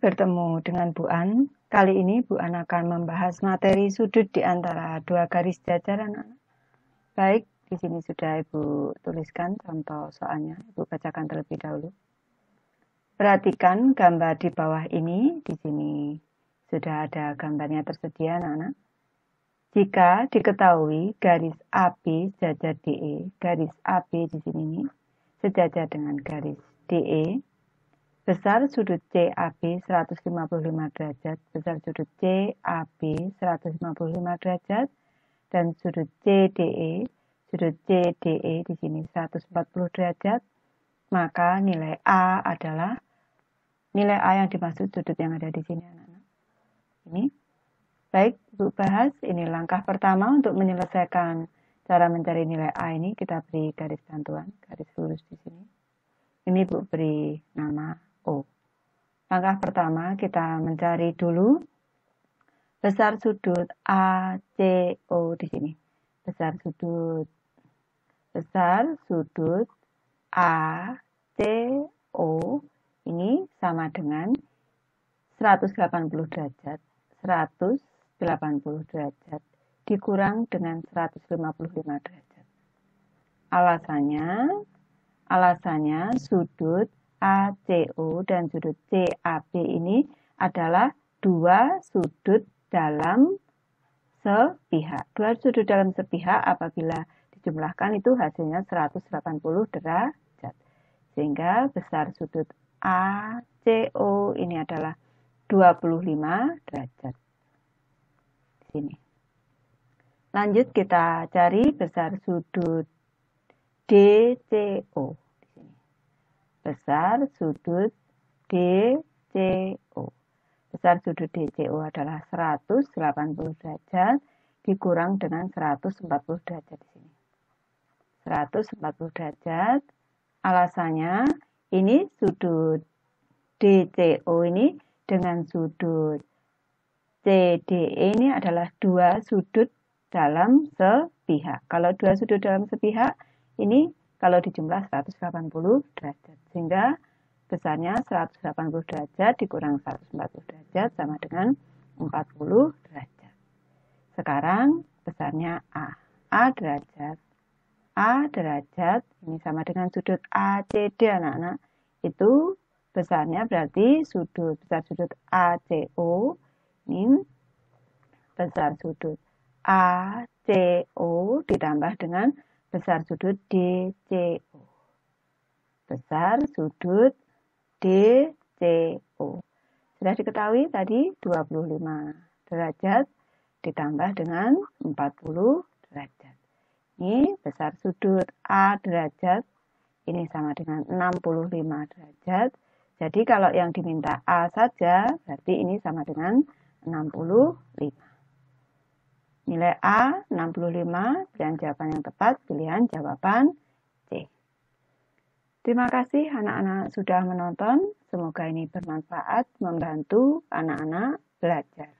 bertemu dengan Bu An. Kali ini Bu An akan membahas materi sudut di antara dua garis jajaran. Baik, di sini sudah Ibu tuliskan contoh soalnya. Ibu bacakan terlebih dahulu. Perhatikan gambar di bawah ini. Di sini sudah ada gambarnya tersedia, anak-anak. Jika diketahui garis AB sejajar DE, garis AB di sini ini sejajar dengan garis DE, Besar sudut CAB 155 derajat, besar sudut CAB 155 derajat, dan sudut CDE, sudut CDE di sini 140 derajat, maka nilai A adalah nilai A yang dimaksud sudut yang ada di sini Ini. Baik, bu bahas, ini langkah pertama untuk menyelesaikan cara mencari nilai A ini, kita beri garis bantuan, garis lurus di sini. Ini Bu beri nama O. Oh. Langkah pertama kita mencari dulu besar sudut ACO di sini. Besar sudut besar sudut ACO ini sama dengan 180 derajat. 180 derajat dikurang dengan 155 derajat. Alasannya, alasannya sudut ACO dan sudut CAB ini adalah dua sudut dalam sepihak. Dua sudut dalam sepihak apabila dijumlahkan itu hasilnya 180 derajat. Sehingga besar sudut ACO ini adalah 25 derajat. sini. Lanjut kita cari besar sudut DCO besar sudut DCO. Besar sudut DCO adalah 180 derajat dikurang dengan 140 derajat di sini. 140 derajat. Alasannya ini sudut DCO ini dengan sudut CDE ini adalah dua sudut dalam sepihak. Kalau dua sudut dalam sepihak, ini kalau dijumlah 180 derajat. Sehingga besarnya 180 derajat dikurang 140 derajat sama dengan 40 derajat. Sekarang besarnya A. A derajat. A derajat ini sama dengan sudut ACD anak-anak. Itu besarnya berarti sudut besar sudut ACO ini besar sudut ACO ditambah dengan besar sudut DCO. Besar sudut DCO. Sudah diketahui tadi 25 derajat ditambah dengan 40 derajat. Ini besar sudut A derajat, ini sama dengan 65 derajat. Jadi kalau yang diminta A saja, berarti ini sama dengan 65. Nilai A 65, dan jawaban yang tepat, pilihan jawaban C. Terima kasih anak-anak sudah menonton. Semoga ini bermanfaat membantu anak-anak belajar.